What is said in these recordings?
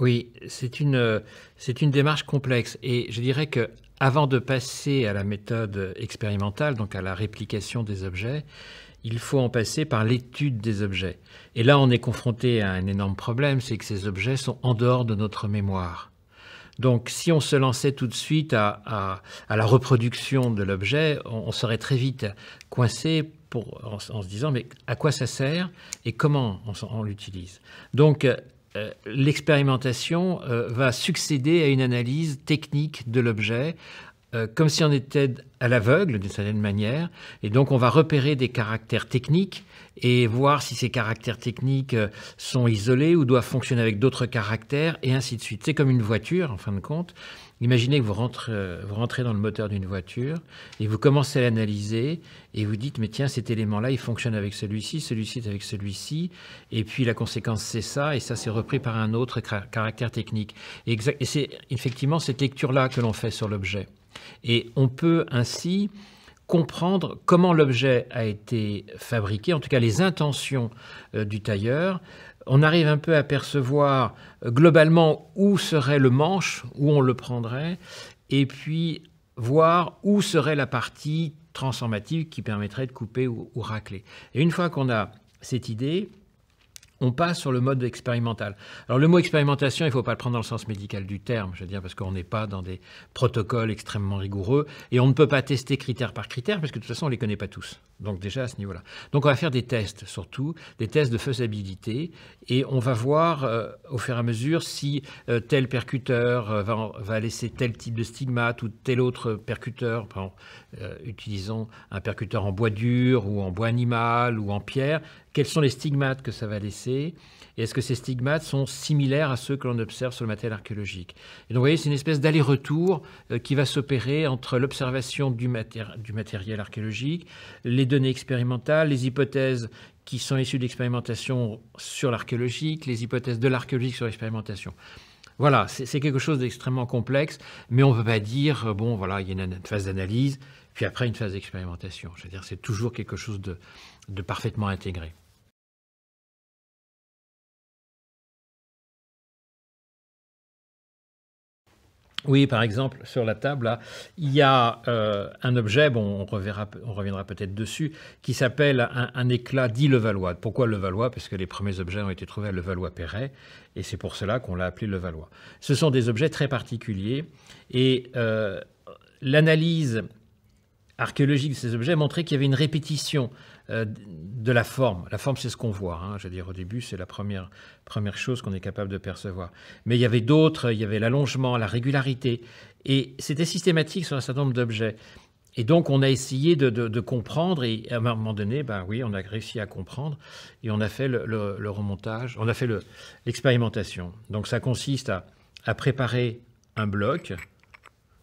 Oui, c'est une, euh, c'est une démarche complexe. Et je dirais que avant de passer à la méthode expérimentale, donc à la réplication des objets, il faut en passer par l'étude des objets. Et là, on est confronté à un énorme problème, c'est que ces objets sont en dehors de notre mémoire. Donc, si on se lançait tout de suite à, la reproduction de l'objet, on, serait très vite coincé pour, en, se disant mais à quoi ça sert et comment on, l'utilise. Donc, euh, l'expérimentation euh, va succéder à une analyse technique de l'objet, euh, comme si on était à l'aveugle d'une certaine manière. Et donc on va repérer des caractères techniques et voir si ces caractères techniques sont isolés ou doivent fonctionner avec d'autres caractères, et ainsi de suite. C'est comme une voiture, en fin de compte. Imaginez que vous rentrez, euh, vous rentrez dans le moteur d'une voiture et vous commencez à l'analyser et vous dites mais tiens cet élément-là il fonctionne avec celui-ci, celui-ci avec celui-ci et puis la conséquence c'est ça et ça c'est repris par un autre caractère technique. Et, c'est effectivement cette lecture-là que l'on fait sur l'objet. Et on peut ainsi comprendre comment l'objet a été fabriqué, en tout cas les intentions euh, du tailleur, on arrive un peu à percevoir euh, globalement où serait le manche, où on le prendrait, et puis voir où serait la partie transformative qui permettrait de couper ou, racler. Et une fois qu'on a cette idée, on passe sur le mode expérimental. Alors le mot expérimentation, il ne faut pas le prendre dans le sens médical du terme, je veux dire, parce qu'on n'est pas dans des protocoles extrêmement rigoureux, et on ne peut pas tester critère par critère, parce que de toute façon, on ne les connaît pas tous. Donc déjà à ce niveau-là. Donc on va faire des tests surtout, des tests de faisabilité, et on va voir euh, au fur et à mesure si euh, tel percuteur euh, va, laisser tel type de stigmate ou tel autre percuteur, par utilisons un percuteur en bois dur ou en bois animal ou en pierre, quels sont les stigmates que ça va laisser, est-ce que ces stigmates sont similaires à ceux que l'on observe sur le matériel archéologique donc, vous voyez, c'est une espèce d'aller-retour euh, qui va s'opérer entre l'observation du, matériel archéologique, les données expérimentales, les hypothèses qui sont issues d'expérimentation sur l'archéologique, les hypothèses de l'archéologique sur l'expérimentation. Voilà, c'est quelque chose d'extrêmement complexe, mais on ne peut pas dire, euh, bon, voilà, il y a une phase d'analyse, puis après une phase d'expérimentation. C'est-à-dire, c'est toujours quelque chose de parfaitement intégré. Oui, par exemple, sur la table, il y a euh, un objet, bon, on, on reviendra peut-être dessus, qui s'appelle un, éclat dit Levallois. Pourquoi Levallois Parce que les premiers objets ont été trouvés à Levallois-Perret, et c'est pour cela qu'on l'a appelé Levallois. Ce sont des objets très particuliers, et euh, l'analyse archéologique de ces objets montrait qu'il y avait une répétition euh, de la forme. La forme, c'est ce qu'on voit. Hein. Je veux dire, au début, c'est la première, première chose qu'on est capable de percevoir. Mais il y avait d'autres, il y avait l'allongement, la régularité. Et c'était systématique sur un certain nombre d'objets. Et donc, on a essayé de, comprendre, et à un moment donné, ben oui, on a réussi à comprendre, et on a fait le, remontage, on a fait l'expérimentation. donc, ça consiste à, à, préparer un bloc.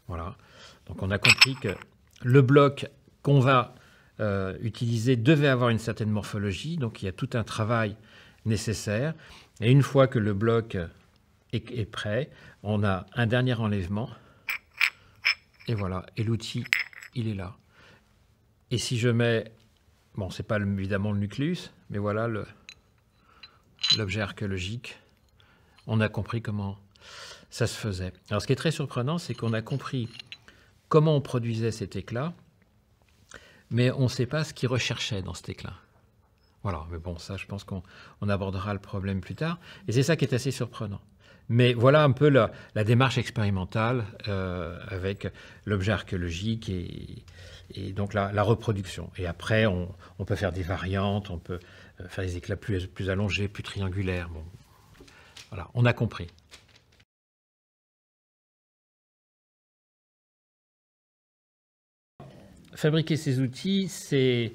Voilà. Donc, on a compris que le bloc qu'on va euh, utilisé devait avoir une certaine morphologie, donc il y a tout un travail nécessaire. Et une fois que le bloc est, prêt, on a un dernier enlèvement. Et voilà, et l'outil, il est là. Et si je mets, bon, c'est pas évidemment le nucléus, mais voilà l'objet archéologique. On a compris comment ça se faisait. Alors, ce qui est très surprenant, c'est qu'on a compris comment on produisait cet éclat mais on ne sait pas ce qu'il recherchait dans cet éclat. Voilà, mais bon, ça, je pense qu'on abordera le problème plus tard. Et c'est ça qui est assez surprenant. Mais voilà un peu la, démarche expérimentale euh, avec l'objet archéologique et, donc la, reproduction. Et après, on, peut faire des variantes, on peut euh, faire des éclats plus, plus allongés, plus triangulaires. Bon. Voilà, on a compris. fabriquer ces outils, c'est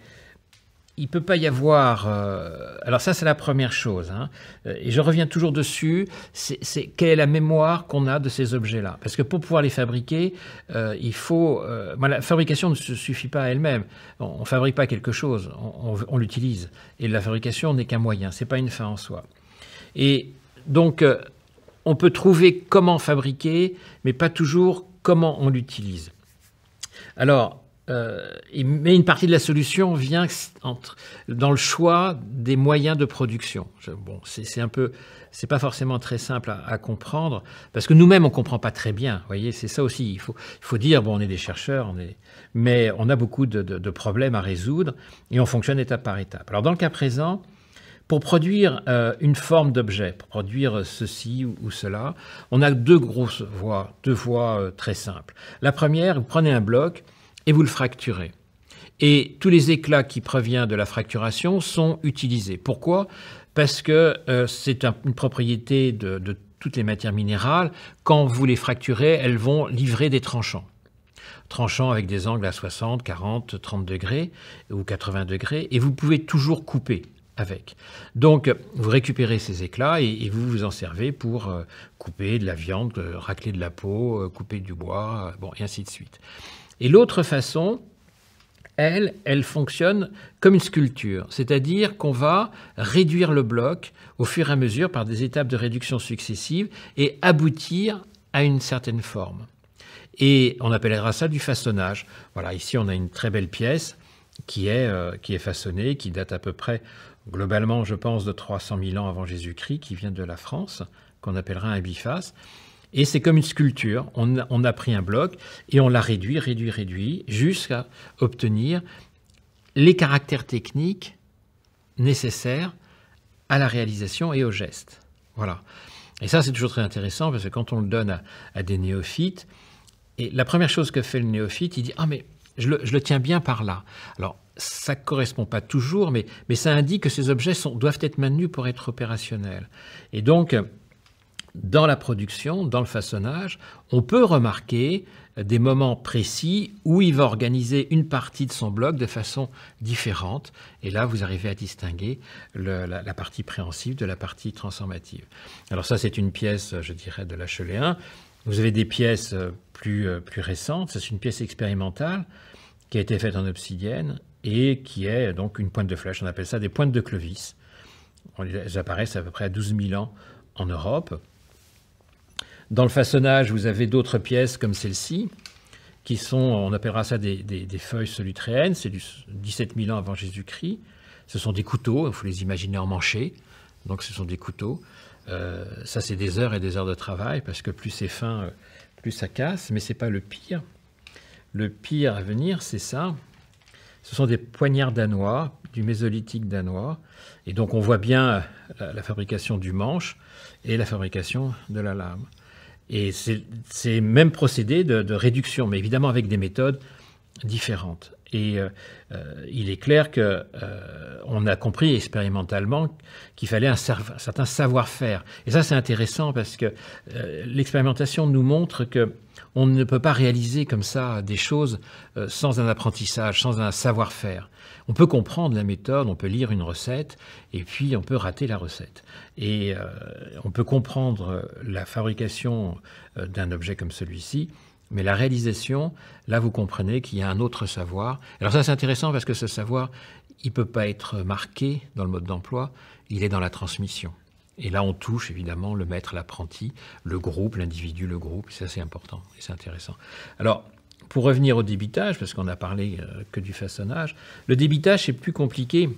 il ne peut pas y avoir... Euh, alors ça, c'est la première chose. Hein. Euh, et je reviens toujours dessus, c'est quelle est la mémoire qu'on a de ces objets-là Parce que pour pouvoir les fabriquer, euh, il faut... la fabrication ne se suffit pas à elle-même. On ne fabrique pas quelque chose, on, on l'utilise. Et la fabrication n'est qu'un moyen, ce n'est pas une fin en soi. Et donc, on peut trouver comment fabriquer, mais pas toujours comment on l'utilise. Alors, euh, mais une partie de la solution vient entre, dans le choix des moyens de production. bon, c'est un peu, c'est pas forcément très simple à, comprendre parce que nous-mêmes on comprend pas très bien. Voyez, c'est ça aussi. Il faut, dire bon, on est des chercheurs, mais on a beaucoup de, problèmes à résoudre et on fonctionne étape par étape. Alors dans le cas présent, pour produire euh, une forme d'objet, pour produire euh, ceci ou, cela, on a deux grosses voies, deux voies très simples. La première, vous prenez un bloc et vous le fracturez. Et tous les éclats qui proviennent de la fracturation sont utilisés. Pourquoi Parce que euh, c'est une propriété de, toutes les matières minérales. Quand vous les fracturez, elles vont livrer des tranchants Tranchants avec des angles à 60, 40, 30 degrés ou 80 degrés, et vous pouvez toujours couper avec. Donc, vous récupérez ces éclats et, vous vous en servez pour euh, couper de la viande, euh, racler de la peau, couper du bois, bon, et ainsi de suite. Et l'autre façon, elle, elle fonctionne comme une sculpture, c'est-à-dire qu'on va réduire le bloc au fur et à mesure par des étapes de réduction successives et aboutir à une certaine forme. Et on appellera ça du façonnage. Voilà, ici on a une très belle pièce qui est, euh, qui est façonnée, qui date à peu près, globalement, je pense, de 300 000 ans avant Jésus-Christ, qui vient de la France, qu'on appellera un biface. Et c'est comme une sculpture. On a, pris un bloc et on l'a réduit, réduit, réduit, jusqu'à obtenir les caractères techniques nécessaires à la réalisation et au geste. Voilà. Et ça, c'est toujours très intéressant parce que quand on le donne à, des néophytes, et la première chose que fait le néophyte, il dit Ah, mais je le, tiens bien par là. Alors, ça ne correspond pas toujours, mais, mais ça indique que ces objets sont, doivent être maintenus pour être opérationnels. Et donc, dans la production, dans le façonnage, on peut remarquer des moments précis où il va organiser une partie de son bloc de façon différente. Et là, vous arrivez à distinguer la, partie préhensive de la partie transformative. Alors ça, c'est une pièce, je dirais, de l'Acheléen. Vous avez des pièces plus, euh, plus récentes. C'est une pièce expérimentale qui a été faite en obsidienne et qui est donc une pointe de flèche. On appelle ça des pointes de Clovis. Elles apparaissent à peu près à 12 000 ans en Europe. Dans le façonnage, vous avez d'autres pièces comme celle-ci, qui sont, on appellera ça des, feuilles solutréennes, c'est du 17 000 ans avant Jésus-Christ. Ce sont des couteaux, il faut les imaginer en manchés, donc ce sont des couteaux. Euh, ça, c'est des heures et des heures de travail, parce que plus c'est fin, euh, plus ça casse, mais ce n'est pas le pire. Le pire à venir, c'est ça. Ce sont des poignards danois, du mésolithique danois. Et donc, on voit bien euh, la fabrication du manche et la fabrication de la lame. Et c'est ces mêmes procédés de, de réduction, mais évidemment avec des méthodes différentes. Et euh, euh, il est clair que euh, on a compris expérimentalement qu'il fallait un, certain savoir-faire. Et ça, c'est intéressant parce que l'expérimentation nous montre que on ne peut pas réaliser comme ça des choses sans un apprentissage, sans un savoir-faire. On peut comprendre la méthode, on peut lire une recette, et puis on peut rater la recette. Et on peut comprendre la fabrication d'un objet comme celui-ci mais la réalisation, là, vous comprenez qu'il y a un autre savoir. Alors ça, c'est intéressant parce que ce savoir, il ne peut pas être marqué dans le mode d'emploi, il est dans la transmission. Et là, on touche évidemment le maître, l'apprenti, le groupe, l'individu, le groupe. C'est ça, c'est important et c'est intéressant. Alors, pour revenir au débitage, parce qu'on a parlé euh, que du façonnage, le débitage, c'est plus compliqué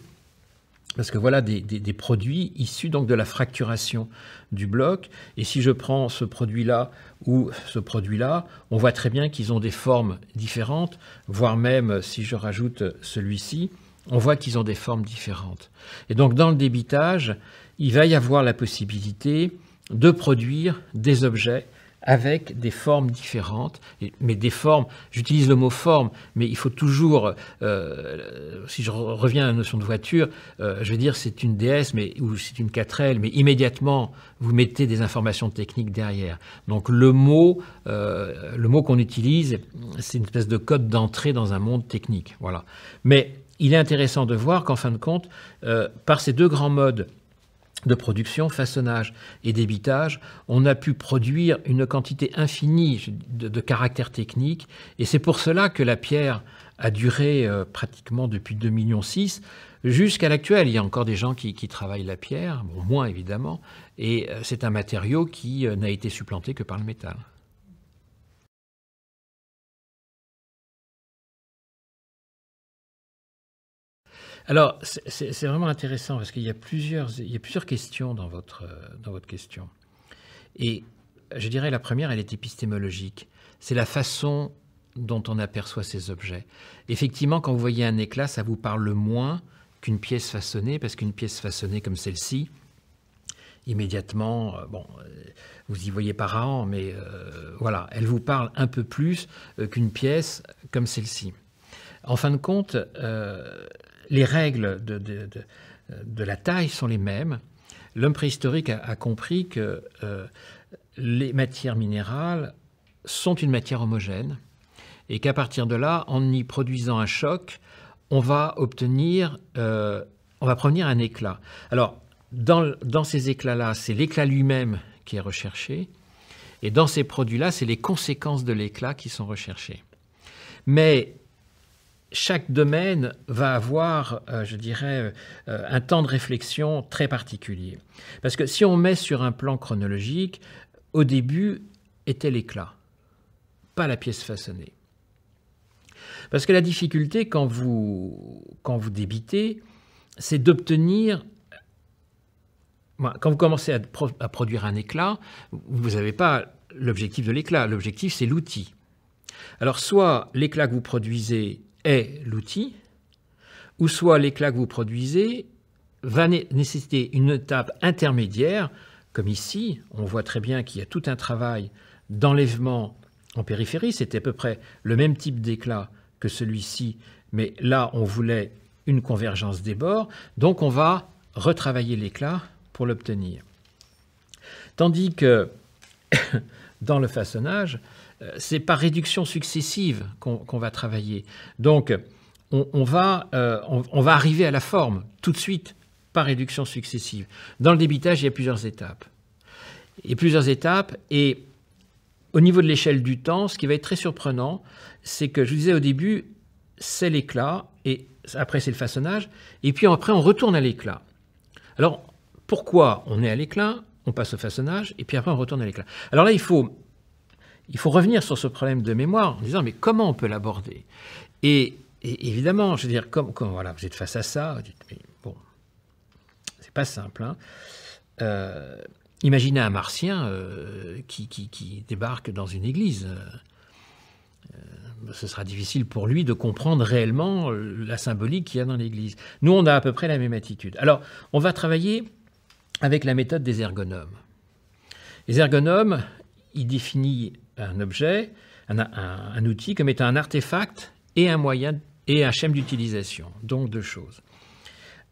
parce que voilà des, produits issus donc de la fracturation du bloc. Et si je prends ce produit-là ou ce produit-là, on voit très bien qu'ils ont des formes différentes, voire même si je rajoute celui-ci, on voit qu'ils ont des formes différentes. Et donc dans le débitage, il va y avoir la possibilité de produire des objets avec des formes différentes, mais des formes, j'utilise le mot forme, mais il faut toujours, euh, euh, si je reviens à la notion de voiture, euh, je veux dire c'est une DS mais, ou c'est une 4L, mais immédiatement vous mettez des informations techniques derrière. Donc le mot, mot qu'on utilise, c'est une espèce de code d'entrée dans un monde technique. Voilà. Mais il est intéressant de voir qu'en fin de compte, par ces deux grands modes, de production, façonnage et débitage, on a pu produire une quantité infinie de, caractères techniques. Et c'est pour cela que la pierre a duré euh, pratiquement depuis 2,6 millions jusqu'à l'actuel. Il y a encore des gens qui, travaillent la pierre, au moins évidemment, et euh, c'est un matériau qui euh, n'a été supplanté que par le métal. Alors, c'est vraiment intéressant parce qu'il y, a plusieurs, y plusieurs questions dans votre, euh, dans votre question. Et je dirais la première, elle est épistémologique. C'est la façon dont on aperçoit ces objets. Effectivement, quand vous voyez un éclat, ça vous parle moins qu'une pièce façonnée, parce qu'une pièce façonnée comme celle-ci, immédiatement, euh, bon, euh, vous y voyez par an, mais voilà, elle vous parle un peu plus qu'une pièce comme celle-ci. En fin de compte, les règles de, la taille sont les mêmes. L'homme préhistorique a, compris que euh, les matières minérales sont une matière homogène et qu'à partir de là, en y produisant un choc, on va obtenir, euh, on va provenir un éclat. Alors, dans, dans ces éclats-là, c'est l'éclat lui-même qui est recherché, et dans ces produits-là, c'est les conséquences de l'éclat qui sont recherchées. Mais chaque domaine va avoir, euh, je dirais, euh, un temps de réflexion très particulier. Parce que si on met sur un plan chronologique, au début était l'éclat, pas la pièce façonnée. Parce que la difficulté quand vous, quand vous débitez, c'est d'obtenir... Quand vous commencez à produire un éclat, vous n'avez pas l'objectif de l'éclat. L'objectif, c'est l'outil. Alors soit l'éclat que vous produisez est l'outil, ou soit l'éclat que vous produisez va nécessiter une étape intermédiaire, comme ici, on voit très bien qu'il y a tout un travail d'enlèvement en périphérie, c'était à peu près le même type d'éclat que celui-ci, mais là on voulait une convergence des bords, donc on va retravailler l'éclat pour l'obtenir. Tandis que dans le façonnage, euh, c'est par réduction successive qu'on va travailler. Donc, on, va, euh, va arriver à la forme tout de suite par réduction successive. Dans le débitage, il y a plusieurs étapes. Et plusieurs étapes. Et au niveau de l'échelle du temps, ce qui va être très surprenant, c'est que je vous disais au début, c'est l'éclat, et après c'est le façonnage, et puis après on retourne à l'éclat. Alors pourquoi on est à l'éclat, on passe au façonnage, et puis après on retourne à l'éclat Alors là, il faut il faut revenir sur ce problème de mémoire en disant mais comment on peut l'aborder et, évidemment, je veux dire, comme, voilà, vous êtes face à ça, vous dites mais bon, c'est pas simple. Hein. Euh, imaginez un martien euh, qui, qui, débarque dans une église. Euh, ce sera difficile pour lui de comprendre réellement la symbolique qu'il y a dans l'église. Nous, on a à peu près la même attitude. Alors, on va travailler avec la méthode des ergonomes. Les ergonomes, ils définissent un objet, un, outil comme étant un artefact et un moyen et un schème d'utilisation, donc deux choses.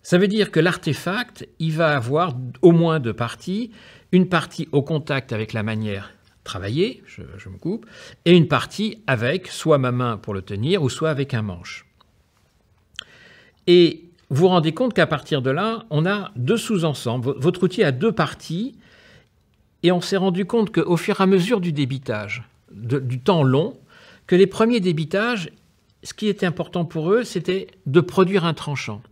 Ça veut dire que l'artefact, il va avoir au moins deux parties, une partie au contact avec la manière travaillée, je, je me coupe, et une partie avec soit ma main pour le tenir ou soit avec un manche. Et vous vous rendez compte qu'à partir de là, on a deux sous-ensembles. Votre outil a deux parties et on s'est rendu compte qu'au fur et à mesure du débitage, du temps long, que les premiers débitages, ce qui était important pour eux, c'était de produire un tranchant.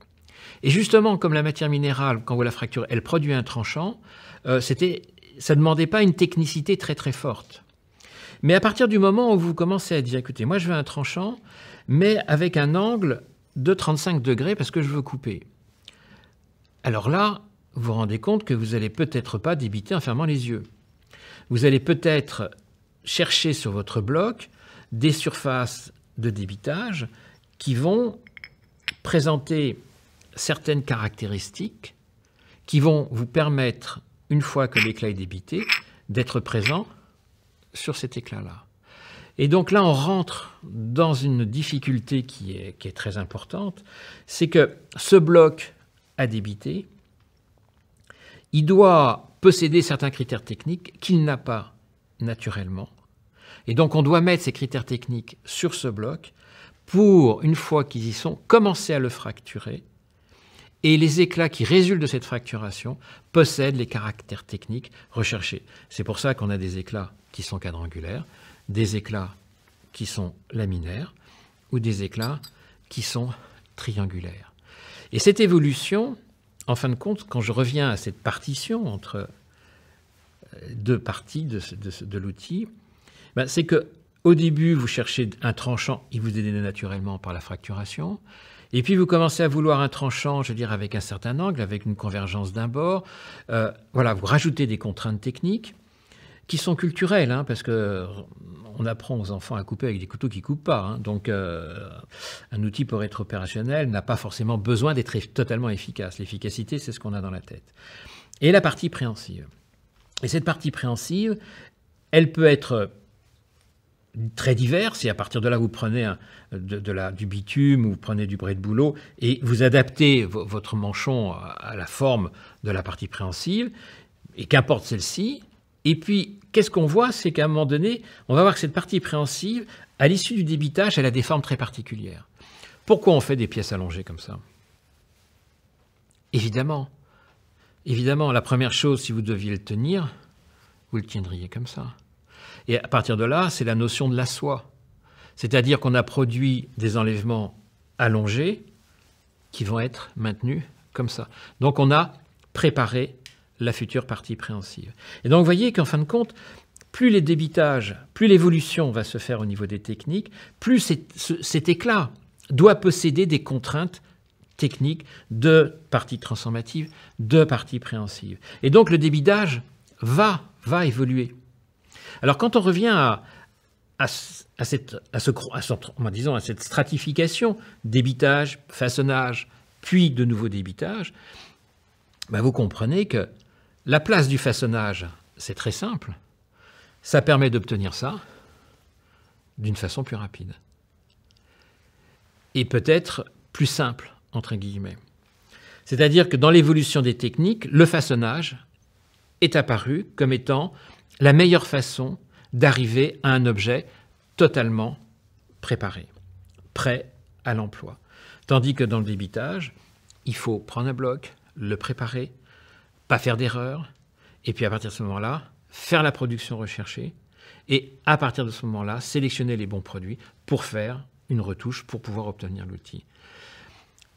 Et justement, comme la matière minérale, quand vous la fracture, elle produit un tranchant, euh, ça ne demandait pas une technicité très très forte. Mais à partir du moment où vous commencez à dire, écoutez, moi je veux un tranchant, mais avec un angle de 35 degrés parce que je veux couper. Alors là, vous vous rendez compte que vous n'allez peut-être pas débiter en fermant les yeux. Vous allez peut-être chercher sur votre bloc des surfaces de débitage qui vont présenter certaines caractéristiques qui vont vous permettre, une fois que l'éclat est débité, d'être présent sur cet éclat-là. Et donc là, on rentre dans une difficulté qui est, qui est très importante, c'est que ce bloc à débiter, il doit posséder certains critères techniques qu'il n'a pas naturellement. Et donc on doit mettre ces critères techniques sur ce bloc pour, une fois qu'ils y sont, commencer à le fracturer. Et les éclats qui résultent de cette fracturation possèdent les caractères techniques recherchés. C'est pour ça qu'on a des éclats qui sont quadrangulaires, des éclats qui sont laminaires ou des éclats qui sont triangulaires. Et cette évolution, en fin de compte, quand je reviens à cette partition entre euh, deux parties de, l'outil, ben, c'est que au début, vous cherchez un tranchant, il vous est donné naturellement par la fracturation. Et puis vous commencez à vouloir un tranchant, je veux dire, avec un certain angle, avec une convergence d'un bord. Euh, voilà, vous rajoutez des contraintes techniques qui sont culturelles, hein, parce que euh, on apprend aux enfants à couper avec des couteaux qui coupent pas. Hein. Donc, euh, un outil pour être opérationnel n'a pas forcément besoin d'être totalement efficace. L'efficacité, c'est ce qu'on a dans la tête. Et la partie préhensive. Et cette partie préhensive, elle peut être euh, très diverse. et à partir de là, vous prenez du bitume, ou vous prenez du bret de boulot, et vous adaptez votre manchon à la forme de la partie préhensive, et qu'importe celle-ci, et puis, qu'est-ce qu'on voit C'est qu'à un moment donné, on va voir que cette partie préhensive, à l'issue du débitage, elle a des formes très particulières. Pourquoi on fait des pièces allongées comme ça Évidemment. Évidemment, la première chose, si vous deviez le tenir, vous le tiendriez comme ça. Et à partir de là, c'est la notion de la soie. C'est-à-dire qu'on a produit des enlèvements allongés qui vont être maintenus comme ça. Donc on a préparé la future partie préhensive. Et donc, vous voyez qu'en fin de compte, plus les débitages, plus l'évolution va se faire au niveau des techniques, plus cet éclat doit posséder des contraintes techniques de partie transformative, de partie préhensive. Et donc le débitage va, va évoluer. Alors quand on revient à, à, à, cette, à cette, stratification, débitage, façonnage, puis de nouveau débitage, ben bah, vous comprenez que la place du façonnage, c'est très simple. Ça permet d'obtenir ça d'une façon plus rapide. Et peut-être plus simple, entre guillemets. C'est-à-dire que dans l'évolution des techniques, le façonnage est apparu comme étant la meilleure façon d'arriver à un objet totalement préparé, prêt à l'emploi. Tandis que dans le débitage, il faut prendre un bloc, le préparer, pas faire d'erreur, et puis à partir de ce moment-là, faire la production recherchée, et à partir de ce moment-là, sélectionner les bons produits pour faire une retouche, pour pouvoir obtenir l'outil.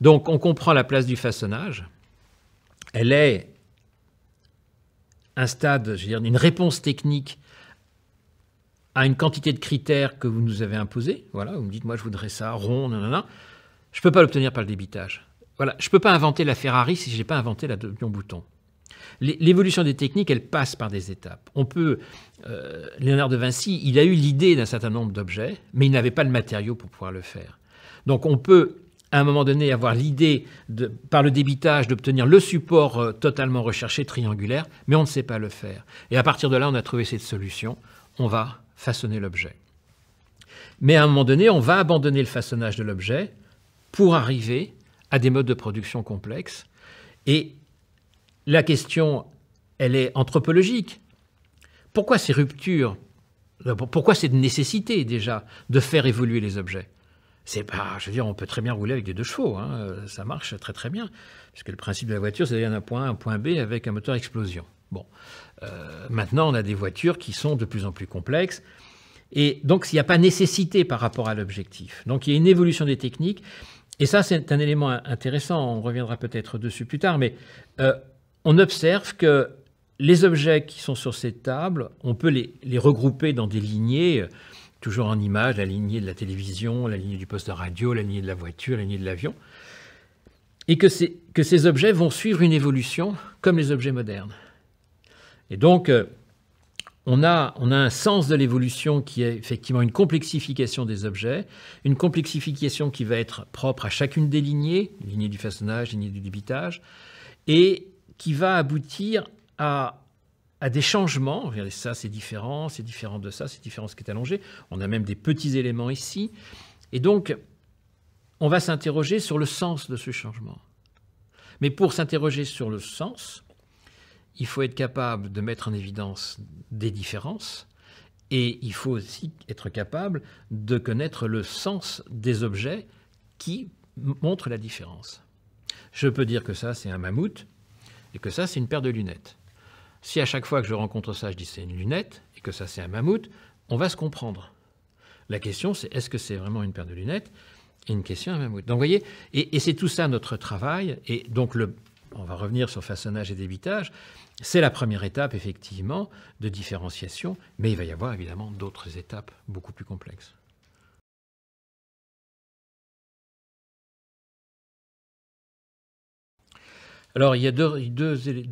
Donc on comprend la place du façonnage. Elle est un stade, je veux dire, une réponse technique à une quantité de critères que vous nous avez imposés. Voilà, vous me dites, moi je voudrais ça, rond, nanana. Je ne peux pas l'obtenir par le débitage. Voilà, je ne peux pas inventer la Ferrari si je n'ai pas inventé la Bouton. L'évolution des techniques, elle passe par des étapes. On peut, euh, Léonard de Vinci, il a eu l'idée d'un certain nombre d'objets, mais il n'avait pas le matériau pour pouvoir le faire. Donc on peut, à un moment donné, avoir l'idée, par le débitage, d'obtenir le support euh, totalement recherché, triangulaire, mais on ne sait pas le faire. Et à partir de là, on a trouvé cette solution. On va façonner l'objet. Mais à un moment donné, on va abandonner le façonnage de l'objet pour arriver à des modes de production complexes. Et la question, elle est anthropologique. Pourquoi ces ruptures euh, Pourquoi cette nécessité déjà de faire évoluer les objets c'est pas, je veux dire, on peut très bien rouler avec des deux chevaux, hein, euh, ça marche très très bien, Parce que le principe de la voiture, c'est d'aller d'un point A à un point B avec un moteur explosion. Bon, euh, maintenant, on a des voitures qui sont de plus en plus complexes, et donc il n'y a pas nécessité par rapport à l'objectif. Donc il y a une évolution des techniques, et ça, c'est un élément intéressant, on reviendra peut-être dessus plus tard, mais on observe que les objets qui sont sur cette table, on peut les, regrouper dans des lignées, euh, toujours en images, la lignée de la télévision, la lignée du poste de radio, la lignée de la voiture, la lignée de l'avion, et que ces, objets vont suivre une évolution comme les objets modernes. Et donc, euh, on a, on a un sens de l'évolution qui est effectivement une complexification des objets, une complexification qui va être propre à chacune des lignées, lignée du façonnage, lignée du débitage, et qui va aboutir à, à des changements. Regardez, ça c'est différent, c'est différent de ça, c'est différent de ce qui est allongé. On a même des petits éléments ici. Et donc, on va s'interroger sur le sens de ce changement. Mais pour s'interroger sur le sens, il faut être capable de mettre en évidence des différences et il faut aussi être capable de connaître le sens des objets qui montrent la différence. Je peux dire que ça, c'est un mammouth, et que ça, c'est une paire de lunettes. Si à chaque fois que je rencontre ça, je dis c'est une lunette et que ça, c'est un mammouth, on va se comprendre. La question, c'est est-ce que c'est vraiment une paire de lunettes et une question un mammouth. Donc, vous voyez, et, et c'est tout ça notre travail. Et donc, le, on va revenir sur façonnage et débitage. C'est la première étape, effectivement, de différenciation, mais il va y avoir évidemment d'autres étapes beaucoup plus complexes. Alors, il y a deux,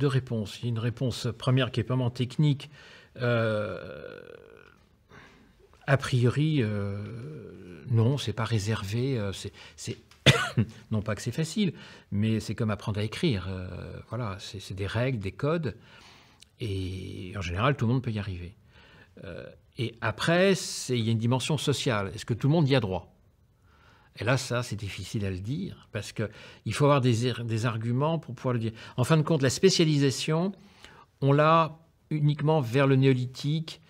réponses. Il y a une réponse première qui est vraiment technique. Euh, a priori, non, euh, non, c'est pas réservé. Euh, c'est non pas que c'est facile, mais c'est comme apprendre à écrire. voilà, c'est des règles, des codes, et en général, tout le monde peut y arriver. et après, il y a une dimension sociale. Est-ce que tout le monde y a droit et là, ça, c'est difficile à le dire, parce qu'il faut avoir des, arguments pour pouvoir le dire. En fin de compte, la spécialisation, on l'a uniquement vers le néolithique,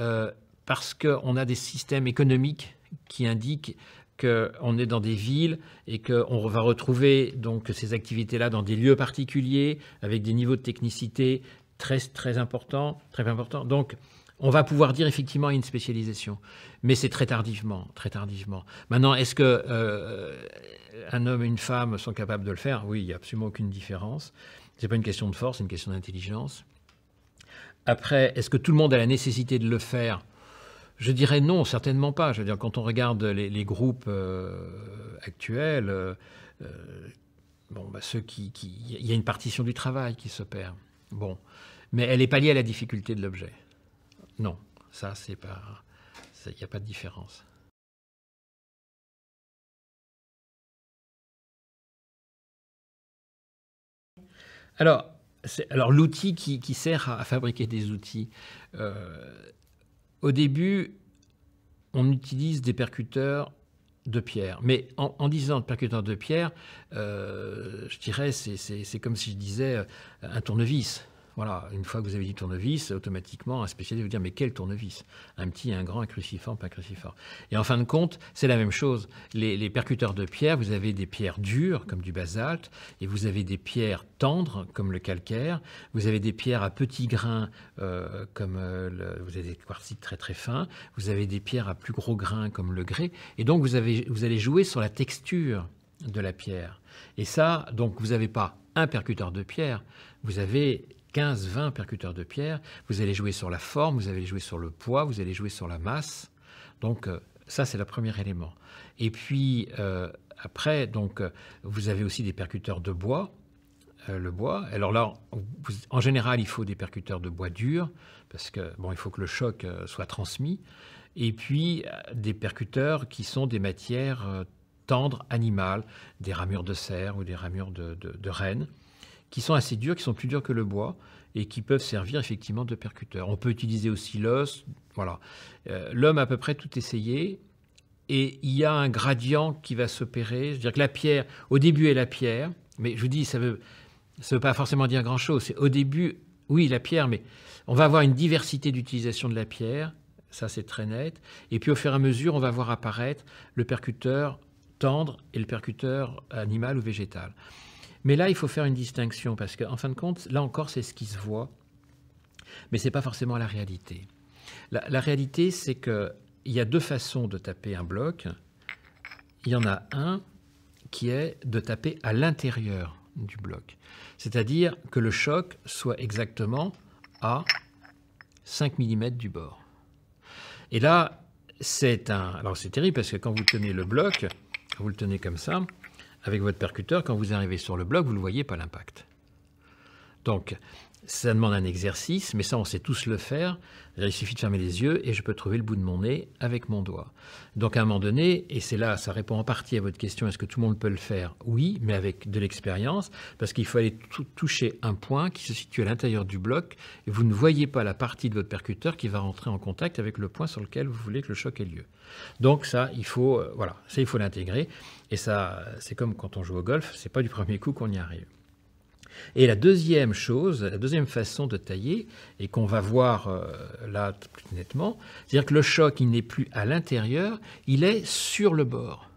euh, parce qu'on a des systèmes économiques qui indiquent qu'on est dans des villes et qu'on va retrouver donc ces activités-là dans des lieux particuliers, avec des niveaux de technicité très, très importants. Très importants. Donc, on va pouvoir dire effectivement une spécialisation, mais c'est très tardivement, très tardivement. Maintenant, est-ce que euh, un homme et une femme sont capables de le faire Oui, il n'y a absolument aucune différence. n'est pas une question de force, c'est une question d'intelligence. Après, est-ce que tout le monde a la nécessité de le faire je dirais non, certainement pas. Je veux dire, quand on regarde les, groupes euh, actuels, euh, bon, bah, ceux qui, il y a une partition du travail qui s'opère. Bon, mais elle est liée à la difficulté de l'objet. Non, ça, c'est pas. Il n'y a pas de différence. Alors, alors l'outil qui, sert à, fabriquer des outils. Euh, au début, on utilise des percuteurs de pierre. Mais en, disant percuteur de pierre, euh, je dirais, c'est comme si je disais euh, un tournevis. Voilà, une fois que vous avez dit tournevis, automatiquement, un spécialiste vous dire mais quel tournevis Un petit, un grand, un cruciforme, pas un cruciforme. Et en fin de compte, c'est la même chose. Les, percuteurs de pierre, vous avez des pierres dures, comme du basalte, et vous avez des pierres tendres, comme le calcaire. Vous avez des pierres à petits grains, euh, comme euh, le, vous avez des quartzites très très fins. Vous avez des pierres à plus gros grains, comme le grès. Et donc, vous, avez, vous allez jouer sur la texture de la pierre. Et ça, donc, vous n'avez pas un percuteur de pierre, vous avez 15, 20 percuteurs de pierre, vous allez jouer sur la forme, vous allez jouer sur le poids, vous allez jouer sur la masse. Donc euh, ça, c'est le premier élément. Et puis euh, après, donc, euh, vous avez aussi des percuteurs de bois. le bois. Alors là, en général, il faut des percuteurs de bois dur parce que bon, il faut que le choc soit transmis. Et puis des percuteurs qui sont des matières tendres animales, des ramures de cerf ou des ramures de, de renne qui sont assez durs, qui sont plus durs que le bois et qui peuvent servir effectivement de percuteurs. On peut utiliser aussi l'os, voilà. Euh, l'homme a à peu près tout essayé et il y a un gradient qui va s'opérer. Je veux dire que la pierre, au début est la pierre, mais je vous dis, ça veut, ça veut pas forcément dire grand-chose. C'est au début, oui, la pierre, mais on va avoir une diversité d'utilisation de la pierre, ça c'est très net. Et puis au fur et à mesure, on va voir apparaître le percuteur tendre et le percuteur animal ou végétal. Mais là, il faut faire une distinction parce qu'en fin de compte, là encore, c'est ce qui se voit, mais ce n'est pas forcément la réalité. La, réalité, c'est qu'il y a deux façons de taper un bloc. Il y en a un qui est de taper à l'intérieur du bloc, c'est-à-dire que le choc soit exactement à 5 mm du bord. Et là, c'est un... Alors c'est terrible parce que quand vous tenez le bloc, vous le tenez comme ça, avec votre percuteur, quand vous arrivez sur le bloc, vous ne voyez pas l'impact. Donc, ça demande un exercice, mais ça, on sait tous le faire. Il suffit de fermer les yeux et je peux trouver le bout de mon nez avec mon doigt. Donc à un moment donné, et c'est là, ça répond en partie à votre question, est-ce que tout le monde peut le faire Oui, mais avec de l'expérience, parce qu'il faut aller toucher un point qui se situe à l'intérieur du bloc, et vous ne voyez pas la partie de votre percuteur qui va rentrer en contact avec le point sur lequel vous voulez que le choc ait lieu. Donc ça, il faut, euh, voilà, ça, il faut l'intégrer. Et ça, c'est comme quand on joue au golf, c'est pas du premier coup qu'on y arrive. Et la deuxième chose, la deuxième façon de tailler, et qu'on va voir euh, là plus nettement, c'est-à-dire que le choc, il n'est plus à l'intérieur, il est sur le bord.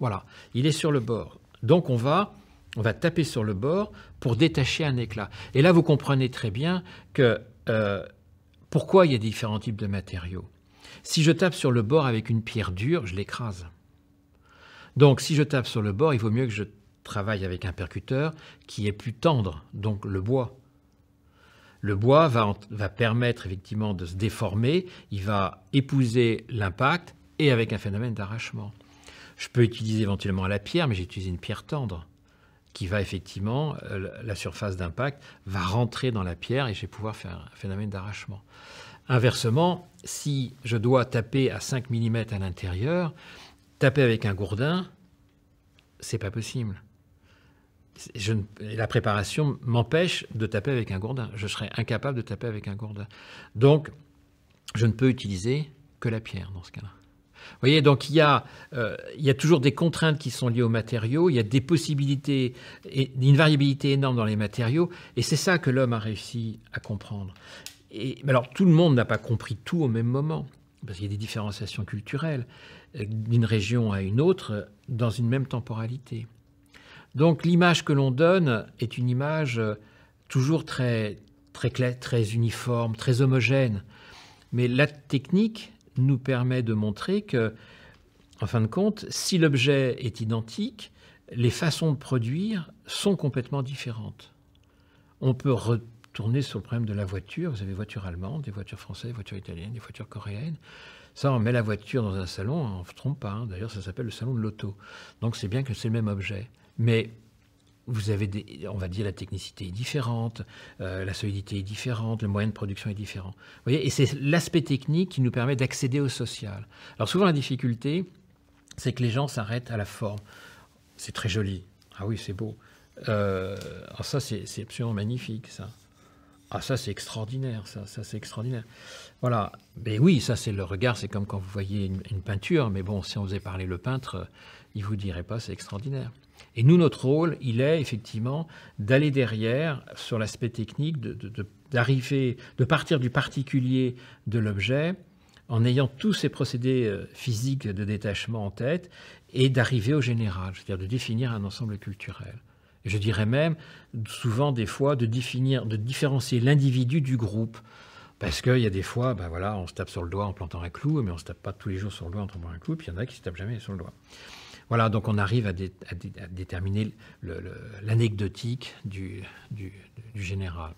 Voilà, il est sur le bord. Donc on va, on va taper sur le bord pour détacher un éclat. Et là, vous comprenez très bien que euh, pourquoi il y a différents types de matériaux. Si je tape sur le bord avec une pierre dure, je l'écrase. Donc si je tape sur le bord, il vaut mieux que je travaille avec un percuteur qui est plus tendre, donc le bois. Le bois va, va permettre effectivement de se déformer, il va épouser l'impact et avec un phénomène d'arrachement. Je peux utiliser éventuellement la pierre, mais j'ai utilisé une pierre tendre qui va effectivement, euh, la surface d'impact va rentrer dans la pierre et je vais pouvoir faire un phénomène d'arrachement. Inversement, si je dois taper à 5 mm à l'intérieur, taper avec un gourdin, c'est pas possible la préparation m'empêche de taper avec un gourdin. Je serais incapable de taper avec un gourdin. Donc, je ne peux utiliser que la pierre dans ce cas-là. Vous voyez, donc il y, a, euh, toujours des contraintes qui sont liées aux matériaux, il y a des possibilités, une variabilité énorme dans les matériaux, et c'est ça que l'homme a réussi à comprendre. Et, alors tout le monde n'a pas compris tout au même moment, parce qu'il y a des différenciations culturelles euh, d'une région à une autre euh, dans une même temporalité. Donc l'image que l'on donne est une image euh, toujours très, très claire, très uniforme, très homogène. Mais la technique nous permet de montrer que, en fin de compte, si l'objet est identique, les façons de produire sont complètement différentes. On peut retourner sur le problème de la voiture. Vous avez des voitures allemandes, des voitures françaises, des voitures italiennes, des voitures coréennes. Ça, on met la voiture dans un salon, on ne se trompe pas. Hein. D'ailleurs, ça s'appelle le salon de l'auto. Donc, c'est bien que c'est le même objet. Mais vous avez des, on va dire, la technicité est différente, euh, la solidité est différente, le moyen de production est différent. Vous voyez, et c'est l'aspect technique qui nous permet d'accéder au social. Alors souvent la difficulté, c'est que les gens s'arrêtent à la forme. C'est très joli. Ah oui, c'est beau. Euh, alors ça, c'est absolument magnifique, ça. Ah ça c'est extraordinaire, ça, c'est extraordinaire. Voilà, mais oui, ça c'est le regard, c'est comme quand vous voyez une, peinture, mais bon, si on faisait parler le peintre, il vous dirait pas c'est extraordinaire. Et nous, notre rôle, il est effectivement d'aller derrière sur l'aspect technique, d'arriver, de, de partir du particulier de l'objet en ayant tous ces procédés euh, physiques de détachement en tête et d'arriver au général, c'est-à-dire de définir un ensemble culturel je dirais même souvent des fois de, définir, de différencier l'individu du groupe. Parce qu'il y a des fois, ben voilà, on se tape sur le doigt en plantant un clou, mais on ne se tape pas tous les jours sur le doigt en tombant un clou, puis il y en a qui ne se tapent jamais sur le doigt. Voilà, donc on arrive à, déterminer l'anecdotique du général.